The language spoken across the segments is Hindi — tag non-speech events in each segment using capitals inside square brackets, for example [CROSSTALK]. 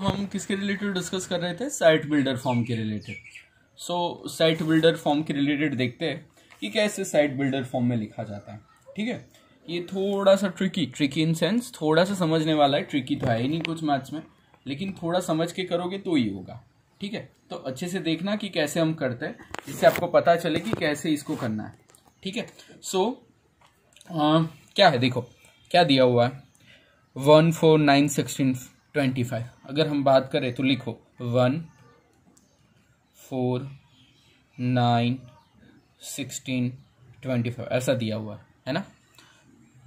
हम किसके रिलेटेड डिस्कस कर रहे थे साइट बिल्डर फॉर्म के related so site builder form के रिलेटेड देखते हैं कि कैसे साइट बिल्डर फॉर्म में लिखा जाता है ठीक है ये थोड़ा सा ट्रिकी ट्रिकी इन सेंस थोड़ा सा समझने वाला है ट्रिकी तो है ही नहीं कुछ मैथ्स में लेकिन थोड़ा समझ के करोगे तो ही होगा ठीक है तो अच्छे से देखना कि कैसे हम करते हैं जिससे आपको पता चले कि कैसे इसको करना है ठीक है सो क्या है देखो क्या दिया हुआ है one four nine sixteen twenty five अगर हम बात करें तो लिखो one four nine sixteen twenty five ऐसा दिया हुआ है है ना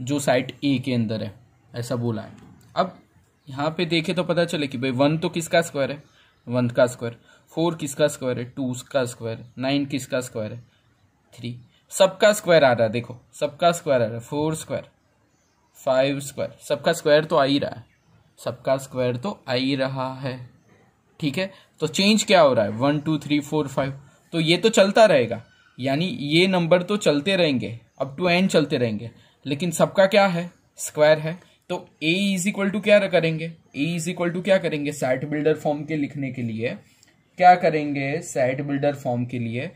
जो साइट ए के अंदर है ऐसा बोला है अब यहाँ पे देखे तो पता चले कि भाई वन तो किसका स्क्वायर है वन का स्क्वायर फोर किसका स्क्वायर है टू का स्क्वायर नाइन किसका स्क्वायर है थ्री सबका स्क्वायर आ रहा है देखो सबका स्क्वायर आ रहा है फोर स्क्वायर फाइव स्क्वायर सबका स्क्वायर तो आ ही रहा है सबका स्क्वायर तो आ ही रहा है ठीक है तो चेंज क्या हो रहा है one two three four five तो ये तो चलता रहेगा यानी ये नंबर तो चलते रहेंगे अप टू एंड चलते रहेंगे लेकिन सबका क्या है स्क्वायर है तो ए इज इक्वल टू क्या करेंगे ए इज इक्वल टू क्या करेंगे सेट बिल्डर फॉर्म के लिखने के लिए क्या करेंगे सेट बिल्डर फॉर्म के लिए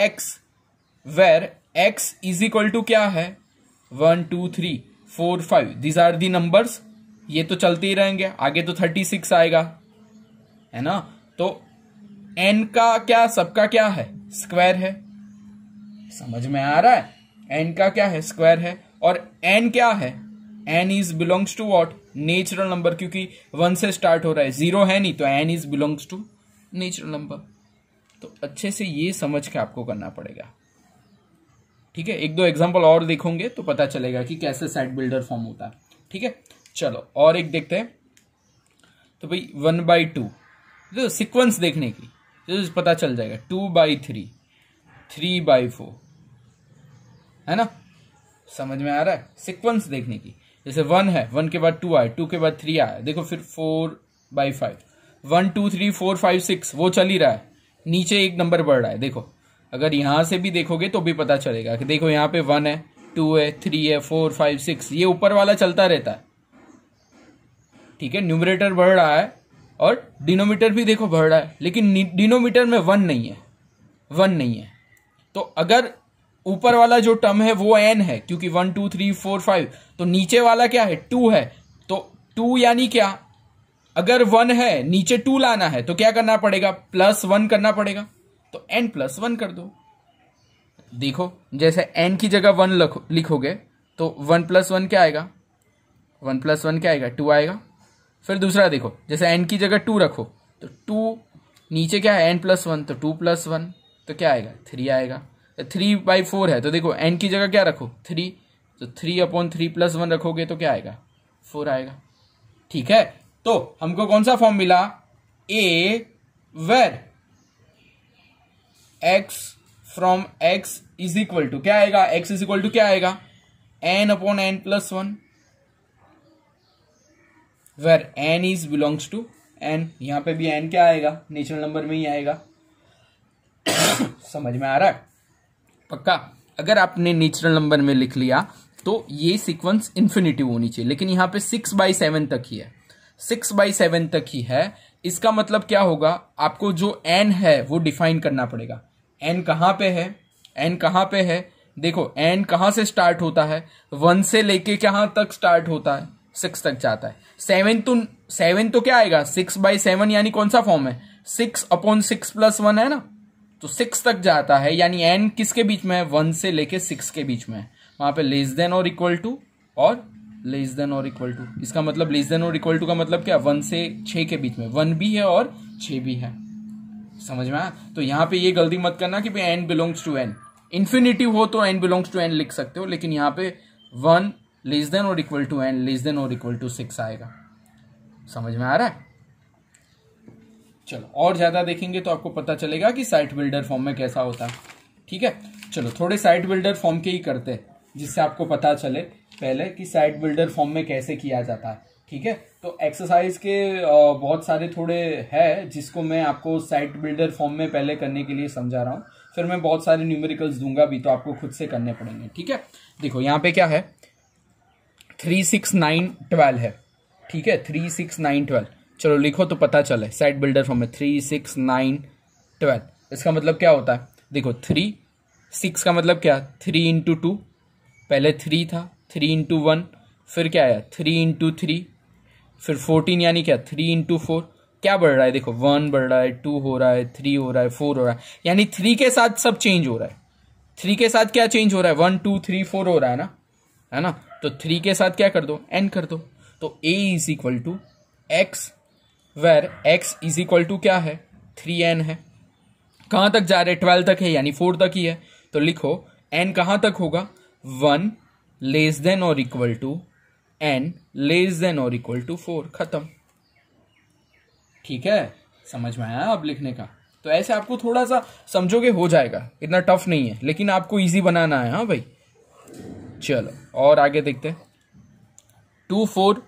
x where x is equal to क्या है one two three four five these are the numbers ये तो चलते ही रहेंगे आगे तो थर्टी सिक्स आएगा है ना तो एन का क्या सबका क्या है स्क्वायर है समझ में आ रहा है एन का क्या है स्क्वायर है और एन क्या है n is belongs to what natural number क्योंकि वन से स्टार्ट हो रहा है जीरो है नहीं तो n is belongs to natural number तो अच्छे से ये समझ के आपको करना पड़ेगा ठीक है एक दो एग्जाम्पल और देखोगे तो पता चलेगा कि कैसे सेट बिल्डर फॉर्म होता है ठीक है चलो और एक देखते हैं तो भाई वन बाई टू तो सिक्वेंस देखने की तो पता चल जाएगा two by three three by four है ना समझ में आ रहा है सिक्वेंस देखने की जैसे वन है वन के बाद टू आए टू के बाद थ्री आया देखो फिर four by five one two three four five six वो चल ही रहा है नीचे एक नंबर बढ़ रहा है देखो अगर यहाँ से भी देखोगे तो भी पता चलेगा कि देखो यहाँ पे वन है टू है थ्री है फोर फाइव सिक्स ये ऊपर वाला चलता रहता है ठीक है न्यूमरेटर बढ़ रहा है और डिनोमीटर भी देखो बढ़ रहा है लेकिन डिनोमीटर में वन नहीं है वन नहीं है तो अगर ऊपर वाला जो टर्म है वो एन है क्योंकि one two three four five तो नीचे वाला क्या है टू है तो टू यानी क्या अगर वन है नीचे टू लाना है तो क्या करना पड़ेगा प्लस वन करना पड़ेगा तो एन प्लस वन कर दो देखो जैसे एन की जगह वन लिखोगे तो वन प्लस वन क्या आएगा वन प्लस वन क्या आएगा टू आएगा फिर दूसरा देखो जैसे एन की जगह टू रखो तो टू नीचे क्या है एन प्लस वन तो टू प्लस वन तो क्या आएगा थ्री आएगा तो थ्री बाई फोर है तो देखो एन की जगह क्या रखो थ्री तो three upon three plus one रखोगे तो क्या आएगा फोर आएगा ठीक है तो हमको कौन सा फॉर्म मिला a where x from x is equal to क्या आएगा एक्स इज इक्वल टू क्या आएगा n upon n plus one where n is belongs to n यहाँ पे भी एन क्या आएगा नेचुरल नंबर में ही आएगा [COUGHS] समझ में आ रहा है पक्का अगर आपने नेचुरल नंबर में लिख लिया तो ये सीक्वेंस इन्फिनिटिव होनी चाहिए लेकिन यहाँ पे सिक्स बाई सेवन तक ही है सिक्स बाई सेवन तक ही है इसका मतलब क्या होगा आपको जो एन है वो डिफाइन करना पड़ेगा एन कहाँ पे है एन कहाँ पे है देखो एन कहाँ से स्टार्ट होता है वन से लेके कहाँ तक स्टार्ट होता है सिक्स तक जाता है सेवन तो सेवन तो क्या आएगा सिक्स बाई सेवन यानी कौन सा फॉर्म है six upon six plus one है ना तो सिक्स तक जाता है यानी एन किसके बीच में है वन से लेके सिक्स के बीच में है वहां पे लेस देन और इक्वल टू और लेस देन और इक्वल टू इसका मतलब लेस देन और इक्वल टू का मतलब क्या वन से छ के बीच में वन भी है और छ भी है समझ में आया तो यहाँ पे ये गलती मत करना कि भाई n belongs to n infinitive हो तो एन बिलोंग्स टू एन लिख सकते हो लेकिन यहाँ पे वन लेस देन और equal to n less than और इक्वल टू सिक्स आएगा समझ में आ रहा है चलो और ज़्यादा देखेंगे तो आपको पता चलेगा कि साइट बिल्डर फॉर्म में कैसा होता है ठीक है चलो थोड़े साइट बिल्डर फॉर्म के ही करते हैं जिससे आपको पता चले पहले कि साइट बिल्डर फॉर्म में कैसे किया जाता है ठीक है तो एक्सरसाइज के बहुत सारे थोड़े हैं जिसको मैं आपको साइट बिल्डर फॉर्म में पहले करने के लिए समझा रहा हूँ फिर मैं बहुत सारे न्यूमेरिकल्स दूंगा भी तो आपको खुद से करने पड़ेंगे ठीक है देखो यहाँ पे क्या है थ्री सिक्स नाइन ट्वेल्व है ठीक है थ्री सिक्स नाइन ट्वेल्व चलो लिखो तो पता चले सेट बिल्डर फॉर्म में थ्री सिक्स नाइन ट्वेल्व इसका मतलब क्या होता है देखो थ्री सिक्स का मतलब क्या थ्री इंटू टू पहले थ्री था थ्री इंटू वन फिर क्या आया थ्री इंटू थ्री फिर फोर्टीन यानी क्या थ्री इंटू फोर क्या बढ़ रहा है देखो वन बढ़ रहा है टू हो रहा है थ्री हो रहा है फोर हो रहा है यानी थ्री के साथ सब चेंज हो रहा है थ्री के साथ क्या चेंज हो रहा है वन टू थ्री फोर हो रहा है ना है ना तो थ्री के साथ क्या कर दो एन कर दो तो a is equal to x where x is equal to क्या है थ्री एन है कहां तक जा रहे ट्वेल्व तक है यानी फोर तक ही है तो लिखो एन कहां तक होगा वन लेस देन और equal to n less than और इक्वल टू फोर खत्म ठीक है समझ में आया अब लिखने का तो ऐसे आपको थोड़ा सा समझोगे हो जाएगा इतना टफ नहीं है लेकिन आपको इजी बनाना है हाँ भाई चलो और आगे देखते हैं two four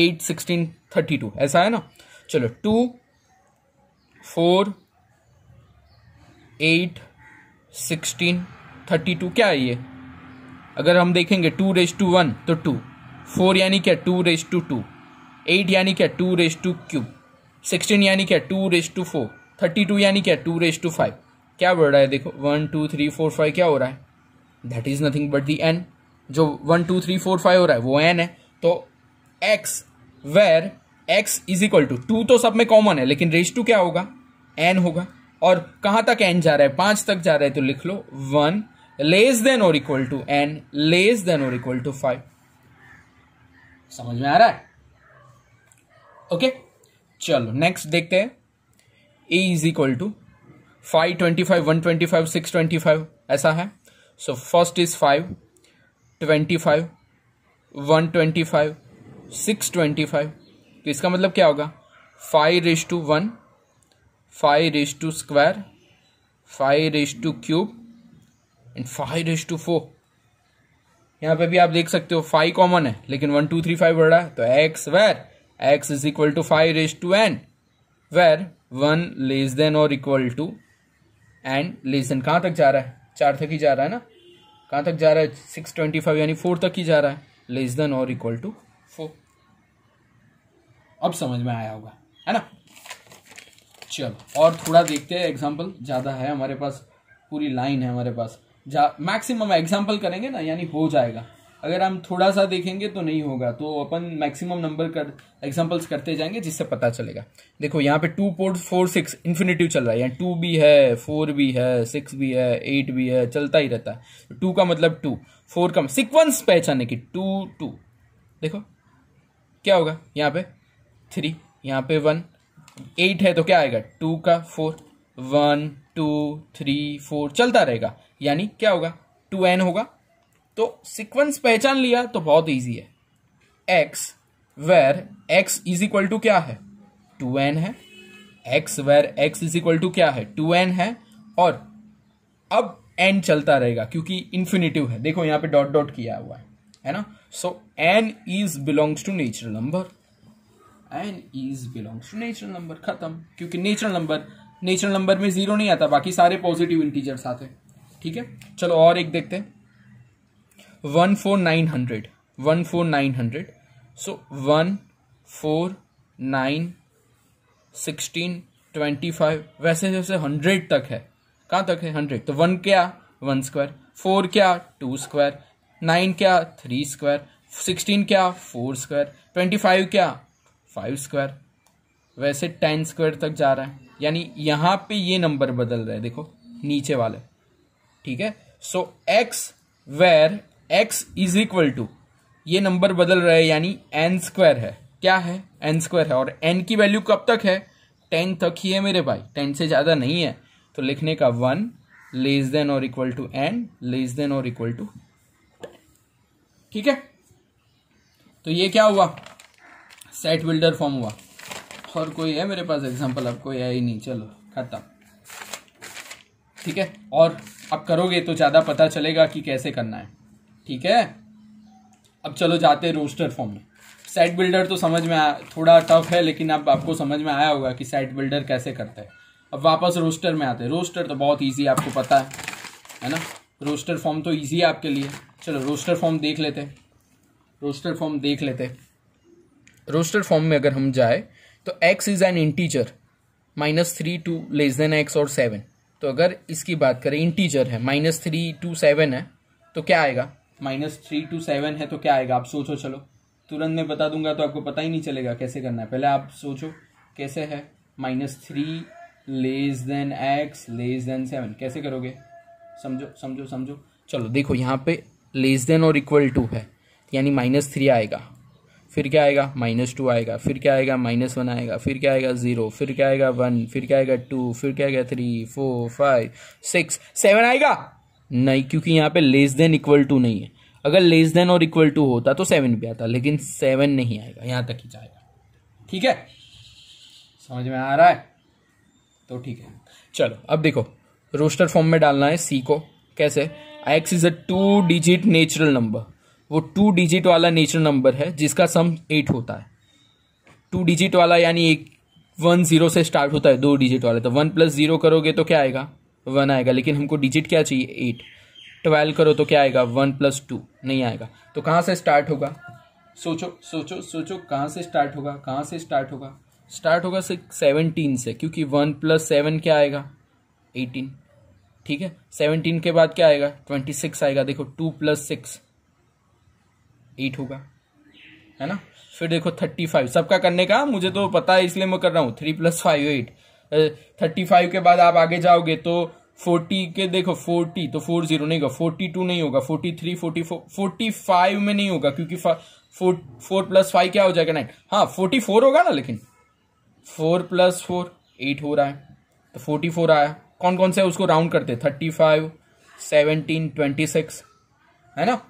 eight sixteen thirty two ऐसा है ना चलो two four eight sixteen thirty two क्या है ये अगर हम देखेंगे टू रेज टू वन तो टू फोर यानी क्या two raise to two two eight क्या two raise to cube sixteen यानी क्या two raise to four thirty two यानी क्या टू रेज टू फाइव क्या बढ़ रहा है देखो one two three four five क्या हो रहा है that is nothing but the end जो one two three four five हो रहा है वो एन है तो x where x is equal to two तो सब में कॉमन है लेकिन रेस टू क्या होगा एन होगा और कहां तक एन जा रहा है पांच तक जा रहा है तो लिख लो वन लेस देन और equal to n less than और इक्वल टू फाइव समझ में आ रहा है ओके okay? चलो नेक्स्ट देखते हैं a is equal to five twenty five one twenty five six twenty five ऐसा है so first is five twenty five one twenty five six twenty five तो इसका मतलब क्या होगा five raise to one five raise to square five raise to cube and five raise to four यहाँ पे भी आप देख सकते हो फाइव कॉमन है लेकिन वन टू थ्री फाइव बढ़ रहा है तो x where x is equal to five raise to n where one less than और equal to and less than कहाँ तक जा रहा है चार तक ही जा रहा है ना कहाँ तक जा रहा है सिक्स ट्वेंटी फाइव यानी फोर तक ही जा रहा है लेस देन और इक्वल टू फोर अब समझ में आया होगा है ना चलो और थोड़ा देखते हैं एग्जाम्पल ज़्यादा है हमारे पास पूरी लाइन है हमारे पास मैक्सिमम एग्जाम्पल करेंगे ना यानी हो जाएगा अगर हम थोड़ा सा देखेंगे तो नहीं होगा तो अपन मैक्सिमम नंबर कर एग्जांपल्स करते जाएंगे जिससे पता चलेगा देखो यहाँ पे two port four six infinitive चल रहा है यहाँ टू भी है फोर भी है सिक्स भी है एट भी है चलता ही रहता है टू तो का मतलब टू फोर का सिक्वेंस मतलब पहचाने की टू टू देखो क्या होगा यहाँ पे थ्री यहाँ पे वन एट है तो क्या आएगा टू का four one two three four चलता रहेगा यानी क्या होगा टू एन होगा तो सीक्वेंस पहचान लिया तो बहुत ईजी है x where x is equal to क्या है टू एन है x where x is equal to क्या है टू एन है और अब एन चलता रहेगा क्योंकि इन्फिनेटिव है देखो यहां पे डॉट डॉट किया हुआ है है ना so n is belongs to natural number n is belongs to natural number खत्म क्योंकि नेचुरल नंबर नेचुरल नंबर में जीरो नहीं आता बाकी सारे पॉजिटिव इंटीजर्स आते हैं ठीक है चलो और एक देखते हैं one four nine hundred one four nine hundred so one four nine sixteen twenty five वैसे जैसे तो हंड्रेड तक है कहाँ तक है हंड्रेड तो वन क्या वन स्क्वायर फोर क्या टू स्क्वायर नाइन क्या थ्री स्क्वायर सिक्सटीन क्या फोर स्क्वायर ट्वेंटी फाइव क्या फाइव स्क्वायर वैसे टेन स्क्वायर तक जा रहा है यानी यहाँ पे ये नंबर बदल रहा है देखो नीचे वाले ठीक है so x where x is equal to ये नंबर बदल रहा है यानी एन स्क्वायर है क्या है एन स्क्वायर है और एन की वैल्यू कब तक है टेन तक ही है मेरे भाई टेन से ज़्यादा नहीं है तो लिखने का वन लेस देन और equal to n less than और इक्वल टू ठीक है तो ये क्या हुआ सेट बिल्डर फॉर्म हुआ और कोई है मेरे पास एग्जांपल अब कोई है ही नहीं चलो खत्म ठीक है और अब करोगे तो ज़्यादा पता चलेगा कि कैसे करना है ठीक है अब चलो जाते हैं रोस्टर फॉर्म में सेट बिल्डर तो समझ में आया थोड़ा टफ है लेकिन अब आपको समझ में आया होगा कि सेट बिल्डर कैसे करता है अब वापस रोस्टर में आते हैं रोस्टर तो बहुत ईजी आपको पता है है ना रोस्टर फॉर्म तो ईजी है आपके लिए चलो रोस्टर फॉर्म देख लेते रोस्टर फॉर्म देख लेते रोस्टर फॉर्म में अगर हम जाए तो x is an integer minus three two less than x और सेवन तो अगर इसकी बात करें इंटीचर है माइनस थ्री टू सेवन है तो क्या आएगा माइनस थ्री टू सेवन है तो क्या आएगा आप सोचो चलो तुरंत मैं बता दूंगा तो आपको पता ही नहीं चलेगा कैसे करना है पहले आप सोचो कैसे है minus three less than x less than seven कैसे करोगे समझो समझो समझो चलो देखो यहाँ पे लेस देन और इक्वल टू है यानी माइनस थ्री आएगा फिर क्या आएगा माइनस टू आएगा फिर क्या आएगा माइनस वन आएगा फिर क्या आएगा ज़ीरो फिर क्या आएगा वन फिर क्या आएगा टू फिर क्या आएगा three four five six seven आएगा नहीं क्योंकि यहाँ पे लेस देन इक्वल टू नहीं है अगर लेस देन और इक्वल टू होता तो सेवन भी आता लेकिन सेवन नहीं आएगा यहाँ तक ही जाएगा ठीक है समझ में आ रहा है तो ठीक है चलो अब देखो रोस्टर फॉर्म में डालना है सी को कैसे x is a two digit natural number वो टू डिजिट वाला नेचुरल नंबर है जिसका सम एट होता है टू डिजिट वाला यानी एक वन जीरो से स्टार्ट होता है दो डिजिट वाला तो वन प्लस जीरो करोगे तो क्या आएगा वन आएगा लेकिन हमको डिजिट क्या चाहिए एट ट्वेल्व करो तो क्या आएगा वन प्लस टू नहीं आएगा तो कहाँ से स्टार्ट होगा सोचो सोचो सोचो कहाँ से स्टार्ट होगा कहाँ से स्टार्ट होगा स्टार्ट होगा सिक्स सेवनटीन से क्योंकि वन प्लस सेवन क्या आएगा एटीन ठीक है सेवनटीन के बाद क्या आएगा ट्वेंटी सिक्स आएगा देखो टू प्लस सिक्स एट होगा है ना फिर देखो थर्टी फाइव सबका करने का मुझे तो पता है इसलिए मैं कर रहा हूँ three plus five eight thirty five के बाद आप आगे जाओगे तो फोर्टी के देखो फोर्टी तो फोर जीरो नहीं होगा फोर्टी टू नहीं होगा forty three forty four forty five में नहीं होगा क्योंकि फोर फोर प्लस फाइव क्या हो जाएगा नाइन हाँ फोर्टी फोर होगा ना लेकिन फोर प्लस फोर एट हो रहा है तो फोर्टी फोर आया कौन कौन से उसको राउंड करते thirty five seventeen twenty six है ना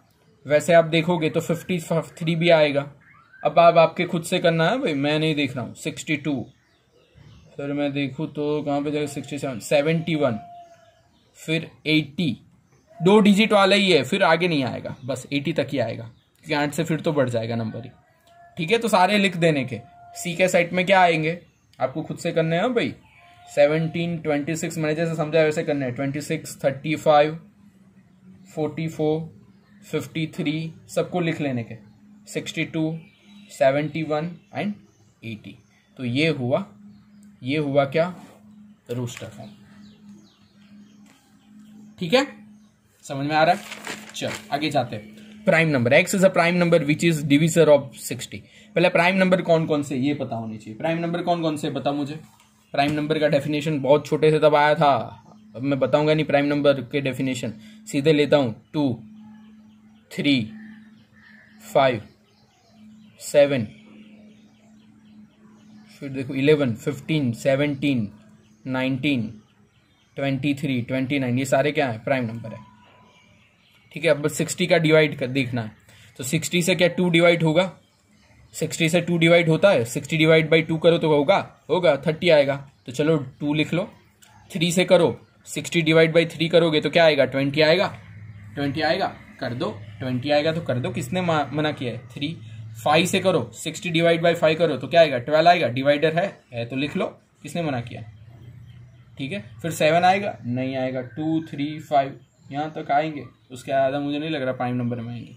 वैसे आप देखोगे तो फिफ्टी थ्री भी आएगा अब आप आपके खुद से करना है भाई मैं नहीं देख रहा हूँ सिक्सटी टू फिर मैं देखूँ तो कहाँ पे जाएगा सिक्सटी सेवन सेवेंटी वन फिर एट्टी दो डिजिट वाला ही है फिर आगे नहीं आएगा बस एटी तक ही आएगा क्योंकि आठ से फिर तो बढ़ जाएगा नंबर ही ठीक है तो सारे लिख देने के सी के साइड में क्या आएंगे आपको खुद से करने हैं भाई सेवनटीन ट्वेंटी सिक्स मैंने जैसे समझा वैसे करने हैं twenty six thirty five forty four fifty three सबको लिख लेने के sixty two seventy one and eighty तो ये हुआ ये हुआ क्या रूस्टर फॉर्म ठीक है समझ में आ रहा है चल आगे जाते हैं prime number x is a prime number which is divisor of sixty पहले प्राइम नंबर कौन कौन से ये पता होनी चाहिए प्राइम नंबर कौन कौन से बता मुझे प्राइम नंबर का डेफिनेशन बहुत छोटे से तब आया था अब मैं बताऊंगा नहीं प्राइम नंबर के डेफिनेशन सीधे लेता हूं टू थ्री फाइव सेवन फिर देखो eleven fifteen seventeen nineteen twenty three twenty nine ये सारे क्या हैं प्राइम नंबर है ठीक है अब सिक्सटी का डिवाइड कर देखना है तो सिक्सटी से क्या टू डिवाइड होगा सिक्सटी से टू डिवाइड होता है सिक्सटी डिवाइड बाई टू करो तो होगा होगा थर्टी आएगा तो चलो टू लिख लो थ्री से करो सिक्सटी डिवाइड बाई थ्री करोगे तो क्या आएगा ट्वेंटी आएगा ट्वेंटी आएगा कर दो ट्वेंटी आएगा तो कर दो किसने मना किया है थ्री फाइव से करो सिक्सटी डिवाइड बाई फाइव करो तो क्या आएगा ट्वेल्व आएगा डिवाइडर है है तो लिख लो किसने मना किया ठीक है फिर सेवन आएगा नहीं आएगा टू थ्री फाइव यहाँ तक आएंगे उसके ज़्यादा मुझे नहीं लग रहा प्राइम नंबर में आएंगे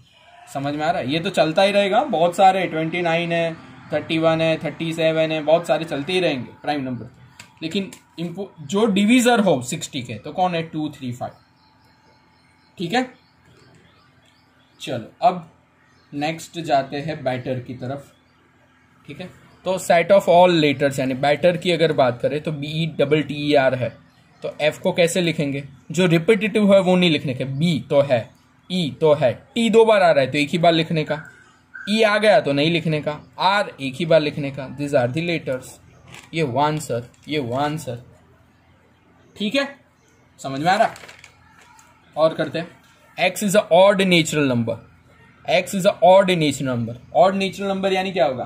समझ में आ रहा है ये तो चलता ही रहेगा बहुत सारे ट्वेंटी नाइन है थर्टी वन है थर्टी सेवन है बहुत सारे चलते ही रहेंगे प्राइम नंबर लेकिन इम्पो जो डिवीज़र हो सिक्सटी के तो कौन है टू थ्री फाइव ठीक है चलो अब नेक्स्ट जाते हैं बैटर की तरफ ठीक है तो सेट ऑफ ऑल लेटर्स यानी बैटर की अगर बात करें तो B double T E R है तो एफ को कैसे लिखेंगे जो रिपीटेटिव है वो नहीं लिखने का बी तो है ई e तो है टी दो बार आ रहा है तो एक ही बार लिखने का ई e आ गया तो नहीं लिखने का आर एक ही बार लिखने का दिज आर दी लेटर्स ये वन सर ये वन सर ठीक है समझ में आ रहा और करते हैं x is a natural number x is odd natural number odd natural number यानी क्या होगा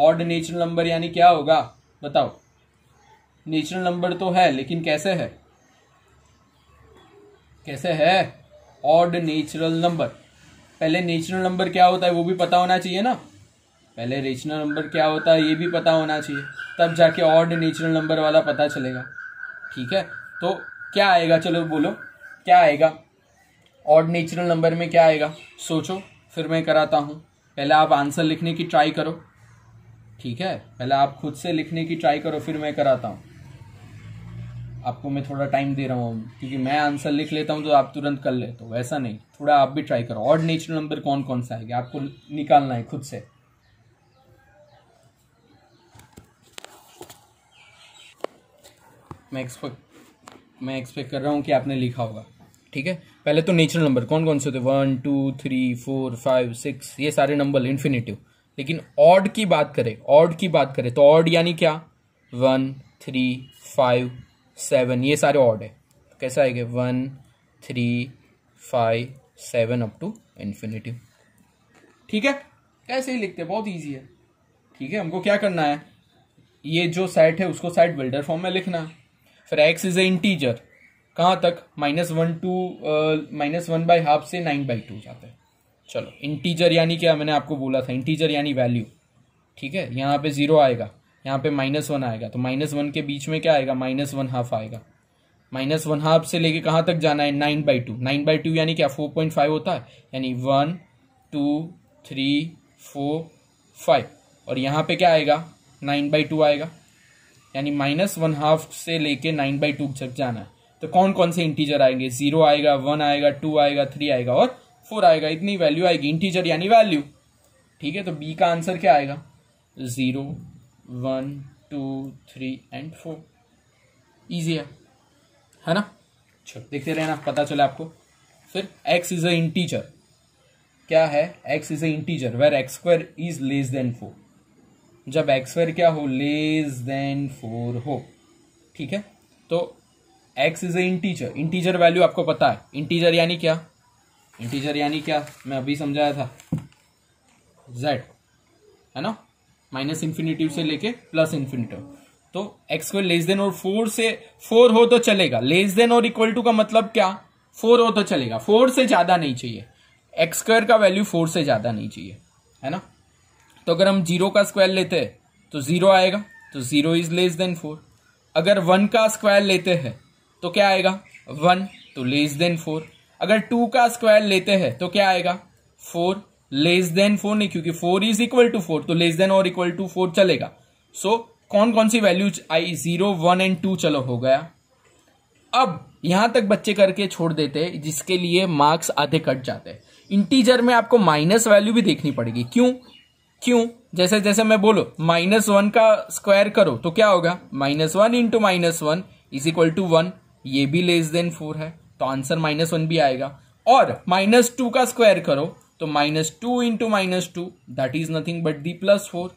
ऑड नेचुरल नंबर यानी क्या होगा बताओ नेचुरल नंबर तो है लेकिन कैसे है कैसे है ऑड नेचुरल नंबर पहले नेचुरल नंबर क्या होता है वो भी पता होना चाहिए ना पहले रेचनल नंबर क्या होता है ये भी पता होना चाहिए तब जाके ऑड नेचुरल नंबर वाला पता चलेगा ठीक है तो क्या आएगा चलो बोलो क्या आएगा और नेचुरल नंबर में क्या आएगा सोचो फिर मैं कराता हूँ पहले आप आंसर लिखने की ट्राई करो ठीक है पहले आप खुद से लिखने की ट्राई करो फिर मैं कराता हूँ आपको मैं थोड़ा टाइम दे रहा हूँ क्योंकि मैं आंसर लिख लेता हूँ तो आप तुरंत कर लेते हो वैसा नहीं थोड़ा आप भी ट्राई करो और नेचुरल नंबर कौन कौन सा आएगा आपको निकालना है खुद से मैं एक्सपेक्ट मैं एक्सपेक्ट कर रहा हूँ कि आपने लिखा होगा ठीक है पहले तो नेचुरल नंबर कौन कौन से होते one two three four five six ये सारे नंबर इन्फिनेटिव लेकिन ऑड की बात करें ऑड की बात करें तो ऑड यानी क्या वन थ्री फाइव सेवन ये सारे ऑड है कैसा आएगा one three five seven up to infinitive ठीक है ऐसे ही लिखते हैं बहुत ईजी है ठीक है हमको क्या करना है ये जो सेट है उसको सेट बिल्डर फॉर्म में लिखना है फिर एक्स इज ए इंटीजर कहाँ तक minus one two minus one by half से नाइन बाई टू जाता है चलो इंटीजर यानी क्या मैंने आपको बोला था इंटीजर यानी वैल्यू ठीक है यहाँ पे ज़ीरो आएगा यहाँ पे माइनस वन आएगा तो माइनस वन के बीच में क्या आएगा माइनस वन हाफ आएगा माइनस वन हाफ से लेके कहाँ तक जाना है nine by two nine by two यानी क्या फोर पॉइंट फाइव होता है यानी one two three four five और यहाँ पे क्या आएगा नाइन बाई टू आएगा यानी माइनस वन हाफ से लेके नाइन बाई टू तक जाना है तो कौन कौन से इंटीजर आएंगे जीरो आएगा वन आएगा टू आएगा थ्री आएगा और फोर आएगा इतनी वैल्यू आएगी इंटीजर यानी वैल्यू ठीक है तो बी का आंसर क्या आएगा zero one two three and four easy है है ना चलो देखते रहना पता चले आपको फिर एक्स इज अ इंटीजर क्या है x is a integer where x square is less than four जब एक्स स्क्वायर क्या हो लेस देन फोर हो ठीक है तो x is a integer integer value आपको पता है इंटीजर यानी क्या इंटीजर यानी क्या मैं अभी समझाया था जेड है ना माइनस इन्फिनिटिव से लेके प्लस इन्फिनिटिव तो एक्स को लेस देन और फोर से फोर हो तो चलेगा लेस देन और इक्वल टू का मतलब क्या फोर हो तो चलेगा फोर से ज्यादा नहीं चाहिए एक्स स्क्वायर का वैल्यू फोर से ज्यादा नहीं चाहिए है ना तो अगर हम जीरो का स्क्वायर लेते हैं तो जीरो आएगा तो zero is less than four अगर वन का स्क्वायर लेते हैं तो क्या आएगा वन तो लेस देन फोर अगर टू का स्क्वायर लेते हैं तो क्या आएगा फोर लेस देन फोर नहीं क्योंकि four is equal to four तो लेस देन और इक्वल टू फोर चलेगा सो so, कौन कौन सी वैल्यूज आई जीरो वन एंड टू चलो हो गया अब यहां तक बच्चे करके छोड़ देते जिसके लिए मार्क्स आधे कट जाते हैं इंटीजर में आपको माइनस वैल्यू भी देखनी पड़ेगी क्यों क्यों जैसे जैसे मैं बोलो माइनस वन का स्क्वायर करो तो क्या होगा minus one into minus one is equal to one ये भी लेस देन फोर है तो आंसर माइनस वन भी आएगा और माइनस टू का स्क्वायर करो तो minus two into minus two that is nothing but the plus four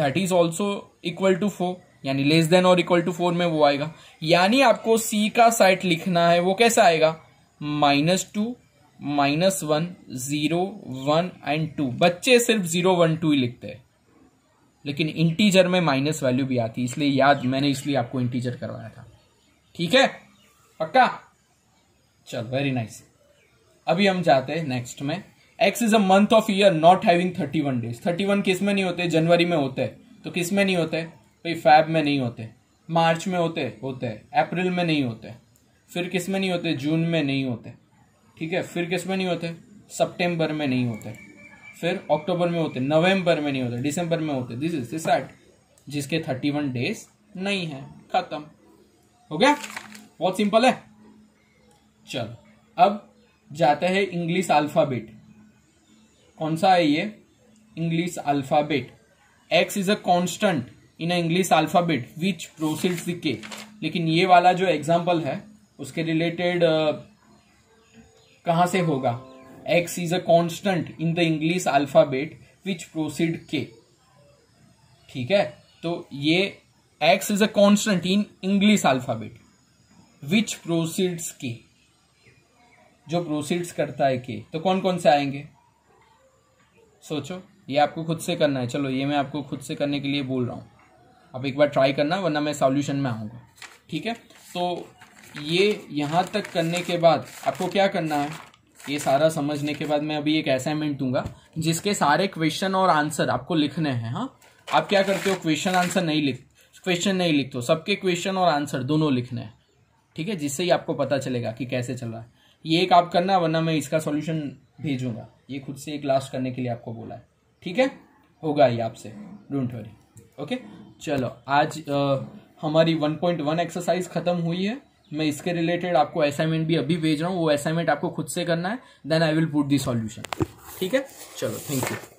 that is also equal to four यानी लेस देन और इक्वल टू फोर में वो आएगा यानी आपको सी का साइट लिखना है वो कैसा आएगा minus two minus one zero one and two बच्चे सिर्फ जीरो वन टू ही लिखते हैं लेकिन इंटीजर में माइनस वैल्यू भी आती है इसलिए याद मैंने इसलिए आपको इंटीजर करवाया था ठीक है पक्का चल वेरी नाइस अभी हम जाते हैं नेक्स्ट में x is a month of year not having thirty one days thirty one किस में नहीं होते जनवरी में होते तो किस में नहीं होते भाई फैब में नहीं होते मार्च में होते होते अप्रैल में नहीं होते फिर किस में नहीं होते जून में नहीं होते ठीक है फिर किस में नहीं होते सितंबर में नहीं होते फिर अक्टूबर में होते नवंबर में नहीं होते दिसंबर में होते दिस इज दिस जिसके थर्टी वन डेज नहीं है खत्म हो गया बहुत सिंपल है चलो अब जाता है इंग्लिश अल्फाबेट कौन सा है ये English alphabet x is a constant in English alphabet which proceeds the k लेकिन ये वाला जो एग्जाम्पल है उसके रिलेटेड कहां से होगा x is a constant in the English alphabet which proceed k ठीक है तो ये x is a constant in English alphabet which proceeds की जो प्रोसीड्स करता है के तो कौन कौन से आएंगे सोचो ये आपको खुद से करना है चलो ये मैं आपको खुद से करने के लिए बोल रहा हूँ अब एक बार ट्राई करना वरना मैं सॉल्यूशन में आऊँगा ठीक है तो ये यहाँ तक करने के बाद आपको क्या करना है ये सारा समझने के बाद मैं अभी एक असाइनमेंट दूंगा जिसके सारे क्वेश्चन और आंसर आपको लिखने हैं हाँ आप क्या करते हो क्वेश्चन आंसर नहीं लिख क्वेश्चन नहीं लिखते हो सबके क्वेश्चन और आंसर दोनों लिखने हैं ठीक है जिससे ही आपको पता चलेगा कि कैसे चल रहा है ये एक आप करना वरना मैं इसका सॉल्यूशन भेजूंगा ये खुद से एक लास्ट करने के लिए आपको बोला है ठीक है होगा ये आपसे डोंट वरी ओके चलो आज आ, हमारी 1.1 एक्सरसाइज खत्म हुई है मैं इसके रिलेटेड आपको असाइनमेंट भी अभी भेज रहा हूँ वो असाइनमेंट आपको खुद से करना है then I will put the solution ठीक है चलो थैंक यू